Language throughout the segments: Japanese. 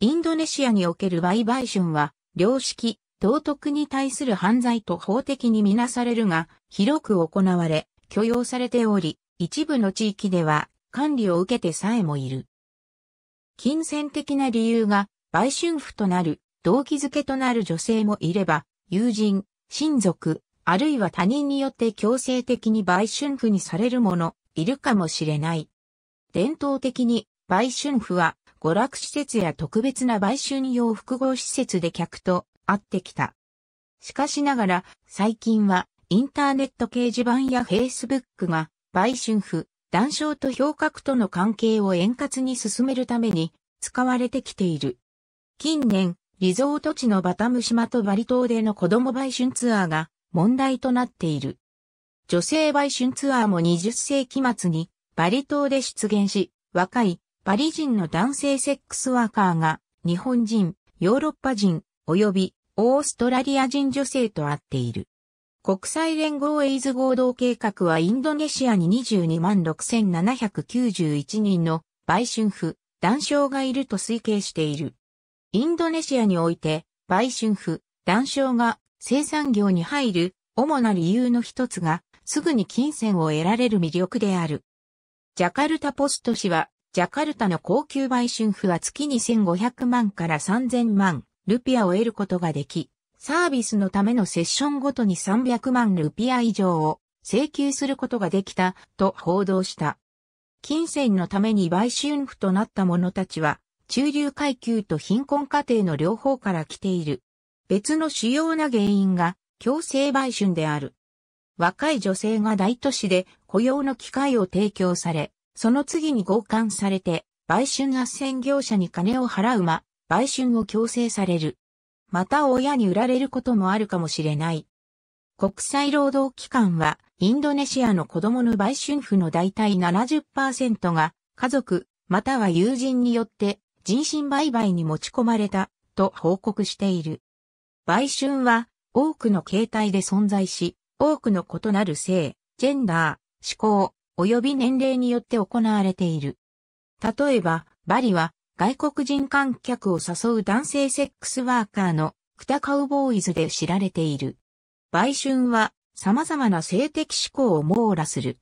インドネシアにおける売買春は、良識、道徳に対する犯罪と法的にみなされるが、広く行われ、許容されており、一部の地域では管理を受けてさえもいる。金銭的な理由が、売春婦となる、動機づけとなる女性もいれば、友人、親族、あるいは他人によって強制的に売春婦にされる者、いるかもしれない。伝統的に、売春婦は、娯楽施設や特別な売春用複合施設で客と会ってきた。しかしながら、最近は、インターネット掲示板やフェイスブックが、売春婦、談笑と価区との関係を円滑に進めるために、使われてきている。近年、リゾート地のバタム島とバリ島での子供売春ツアーが問題となっている。女性売春ツアーも20世紀末にバリ島で出現し、若いバリ人の男性セックスワーカーが日本人、ヨーロッパ人、及びオーストラリア人女性と会っている。国際連合エイズ合同計画はインドネシアに22万6791人の売春婦、男性がいると推計している。インドネシアにおいて、売春婦、男性が生産業に入る主な理由の一つが、すぐに金銭を得られる魅力である。ジャカルタポスト氏はジャカルタの高級売春婦は月に1500万から3000万ルピアを得ることができ、サービスのためのセッションごとに300万ルピア以上を請求することができたと報道した。金銭のために売春婦となった者たちは、中流階級と貧困家庭の両方から来ている。別の主要な原因が強制売春である。若い女性が大都市で雇用の機会を提供され、その次に強姦されて、売春斡旋業者に金を払うま、売春を強制される。また親に売られることもあるかもしれない。国際労働機関は、インドネシアの子供の売春婦の大体70%が、家族、または友人によって、人身売買に持ち込まれた、と報告している。売春は、多くの形態で存在し、多くの異なる性、ジェンダー、思考、及び年齢によって行われている。例えば、バリは外国人観客を誘う男性セックスワーカーのクタカウボーイズで知られている。売春は様々な性的思考を網羅する。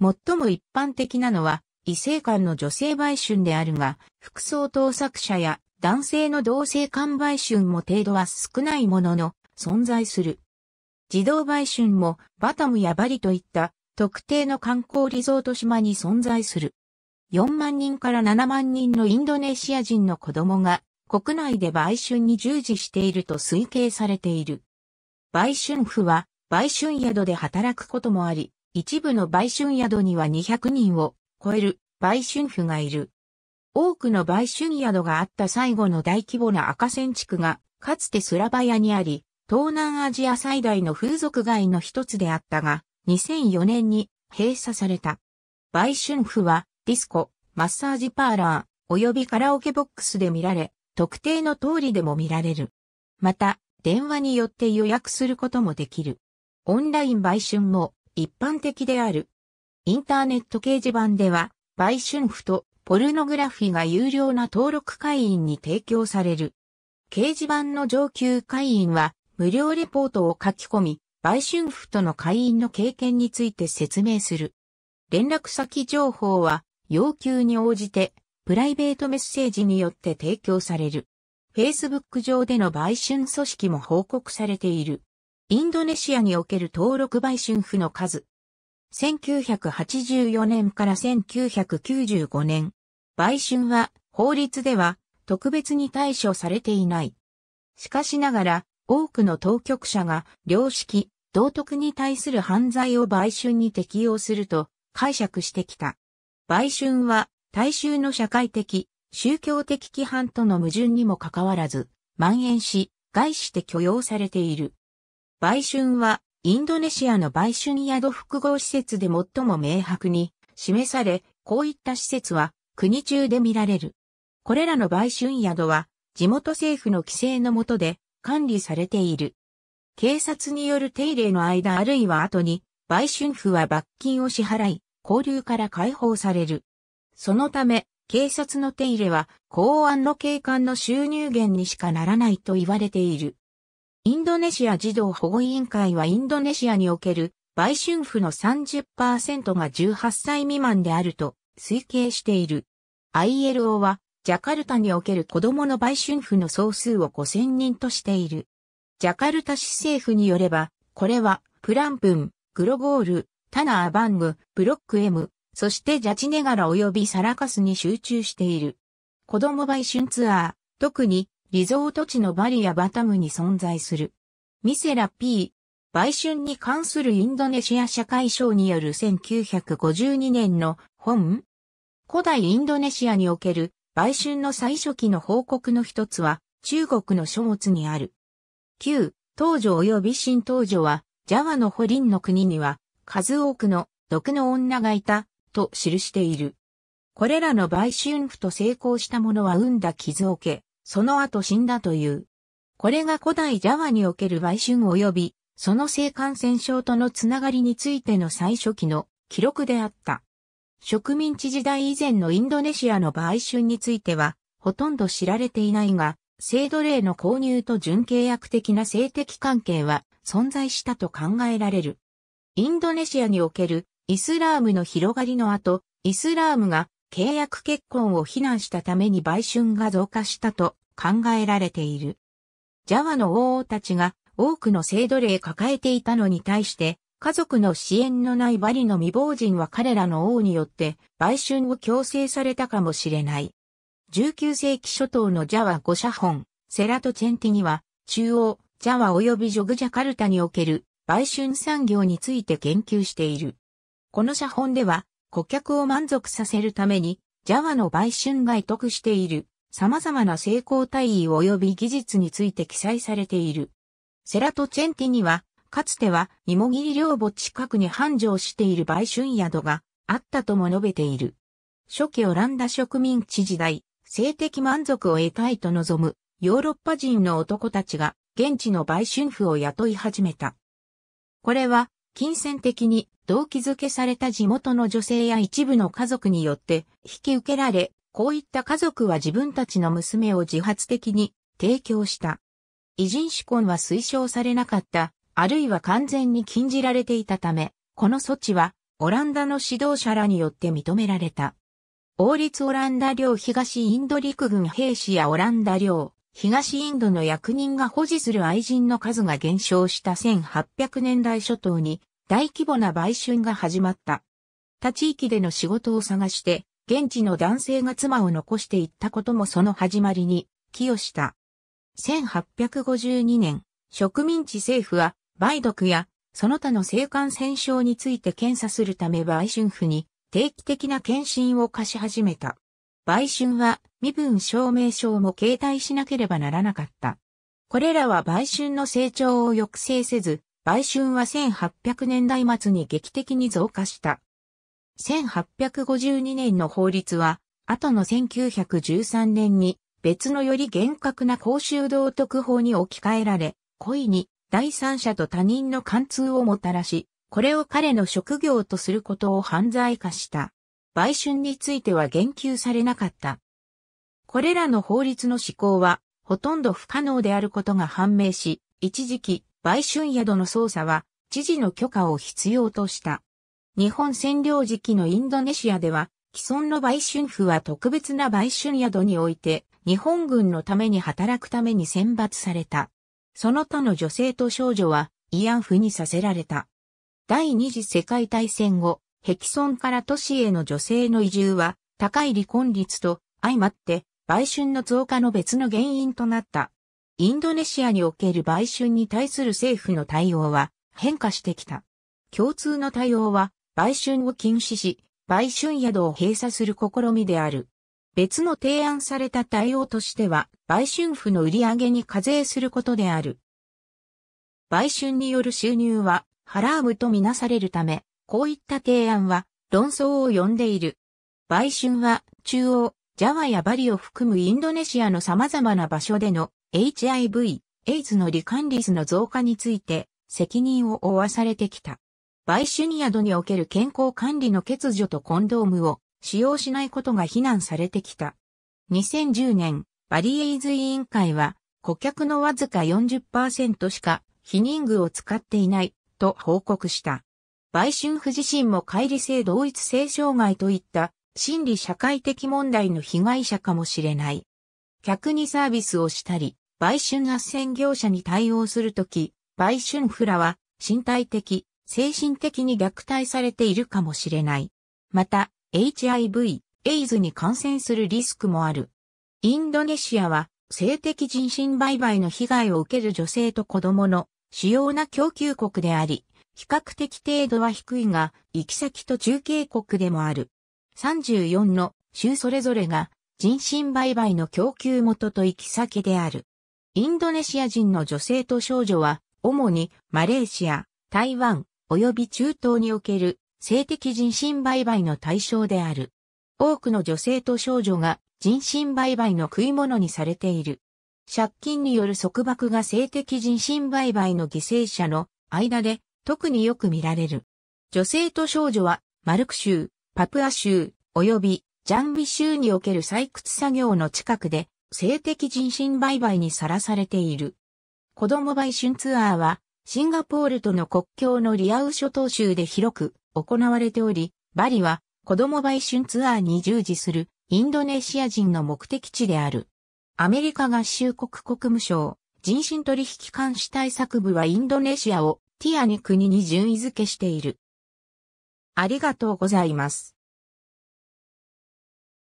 最も一般的なのは異性間の女性売春であるが、服装盗作者や男性の同性間売春も程度は少ないものの存在する。自動売春もバタムやバリといった特定の観光リゾート島に存在する。4万人から7万人のインドネシア人の子供が国内で売春に従事していると推計されている。売春婦は売春宿で働くこともあり、一部の売春宿には200人を超える売春婦がいる。多くの売春宿があった最後の大規模な赤線地区がかつてスラバヤにあり、東南アジア最大の風俗街の一つであったが、2004年に閉鎖された。売春婦はディスコ、マッサージパーラー、及びカラオケボックスで見られ、特定の通りでも見られる。また、電話によって予約することもできる。オンライン売春も一般的である。インターネット掲示板では、売春婦とポルノグラフィが有料な登録会員に提供される。掲示板の上級会員は無料レポートを書き込み、売春婦との会員の経験について説明する。連絡先情報は要求に応じてプライベートメッセージによって提供される。Facebook 上での売春組織も報告されている。インドネシアにおける登録売春婦の数。1984年から1995年。売春は法律では特別に対処されていない。しかしながら多くの当局者が良識、道徳に対する犯罪を売春に適用すると解釈してきた。売春は大衆の社会的、宗教的規範との矛盾にもかかわらず、蔓延し、外して許容されている。売春は、インドネシアの売春宿複合施設で最も明白に示され、こういった施設は国中で見られる。これらの売春宿は、地元政府の規制の下で管理されている。警察による手入れの間あるいは後に、売春婦は罰金を支払い、交流から解放される。そのため、警察の手入れは公安の警官の収入源にしかならないと言われている。インドネシア児童保護委員会はインドネシアにおける売春婦の30%が18歳未満であると推計している。ILO はジャカルタにおける子供の売春婦の総数を5000人としている。ジャカルタ市政府によれば、これは、プランプン、グロゴール、タナーバング、ブロック M、そしてジャチネガラ及びサラカスに集中している。子供売春ツアー、特にリゾート地のバリやバタムに存在する。ミセラ P、売春に関するインドネシア社会省による1952年の本古代インドネシアにおける売春の最初期の報告の一つは中国の書物にある。旧、東女及び新東女は、ジャワのホリンの国には、数多くの毒の女がいた、と記している。これらの売春婦と成功した者は産んだ傷を受け、その後死んだという。これが古代ジャワにおける売春及び、その性感染症とのつながりについての最初期の記録であった。植民地時代以前のインドネシアの売春については、ほとんど知られていないが、性奴隷の購入と準契約的な性的関係は存在したと考えられる。インドネシアにおけるイスラームの広がりの後、イスラームが契約結婚を非難したために売春が増加したと考えられている。ジャワの王たちが多くの性奴隷抱えていたのに対して、家族の支援のないバリの未亡人は彼らの王によって売春を強制されたかもしれない。19世紀初頭のジャワ5社本、セラトチェンティには、中央、ジャワ及びジョグジャカルタにおける、売春産業について研究している。この写本では、顧客を満足させるために、ジャワの売春が得している、様々な成功体位及び技術について記載されている。セラトチェンティには、かつては、芋切り両母近くに繁盛している売春宿があったとも述べている。初期オランダ植民地時代、性的満足を得たいと望むヨーロッパ人の男たちが現地の売春婦を雇い始めた。これは金銭的に動機づけされた地元の女性や一部の家族によって引き受けられ、こういった家族は自分たちの娘を自発的に提供した。異人種婚は推奨されなかった、あるいは完全に禁じられていたため、この措置はオランダの指導者らによって認められた。王立オランダ領東インド陸軍兵士やオランダ領、東インドの役人が保持する愛人の数が減少した1800年代初頭に大規模な売春が始まった。他地域での仕事を探して、現地の男性が妻を残していったこともその始まりに寄与した。1852年、植民地政府は梅毒やその他の性感染症について検査するため売春婦に定期的な検診を課し始めた。売春は身分証明書も携帯しなければならなかった。これらは売春の成長を抑制せず、売春は1800年代末に劇的に増加した。1852年の法律は、後の1913年に別のより厳格な公衆道徳法に置き換えられ、故意に第三者と他人の貫通をもたらし、これを彼の職業とすることを犯罪化した。売春については言及されなかった。これらの法律の施行は、ほとんど不可能であることが判明し、一時期、売春宿の捜査は、知事の許可を必要とした。日本占領時期のインドネシアでは、既存の売春婦は特別な売春宿において、日本軍のために働くために選抜された。その他の女性と少女は、慰安婦にさせられた。第二次世界大戦後、ヘキソンから都市への女性の移住は、高い離婚率と相まって、売春の増加の別の原因となった。インドネシアにおける売春に対する政府の対応は変化してきた。共通の対応は、売春を禁止し、売春宿を閉鎖する試みである。別の提案された対応としては、売春婦の売り上げに課税することである。売春による収入は、ハラームとみなされるため、こういった提案は論争を呼んでいる。売春は中央、ジャワやバリを含むインドネシアの様々な場所での HIV、エイズの罹患率の増加について責任を負わされてきた。売春宿における健康管理の欠如とコンドームを使用しないことが非難されてきた。2010年、バリエイズ委員会は顧客のわずか40%しか避妊具を使っていないと報告した。売春婦自身も乖離性同一性障害といった心理社会的問題の被害者かもしれない。客にサービスをしたり、売春斡旋業者に対応するとき、売春婦らは身体的、精神的に虐待されているかもしれない。また、HIV、エイズに感染するリスクもある。インドネシアは性的人身売買の被害を受ける女性と子供の主要な供給国であり、比較的程度は低いが、行き先と中継国でもある。34の州それぞれが人身売買の供給元と行き先である。インドネシア人の女性と少女は、主にマレーシア、台湾、及び中東における性的人身売買の対象である。多くの女性と少女が人身売買の食い物にされている。借金による束縛が性的人身売買の犠牲者の間で特によく見られる。女性と少女はマルク州、パプア州、及びジャンビ州における採掘作業の近くで性的人身売買にさらされている。子供売春ツアーはシンガポールとの国境のリアウ諸島州で広く行われており、バリは子供売春ツアーに従事するインドネシア人の目的地である。アメリカ合衆国国務省、人身取引監視対策部はインドネシアをティアに国に順位付けしている。ありがとうございます。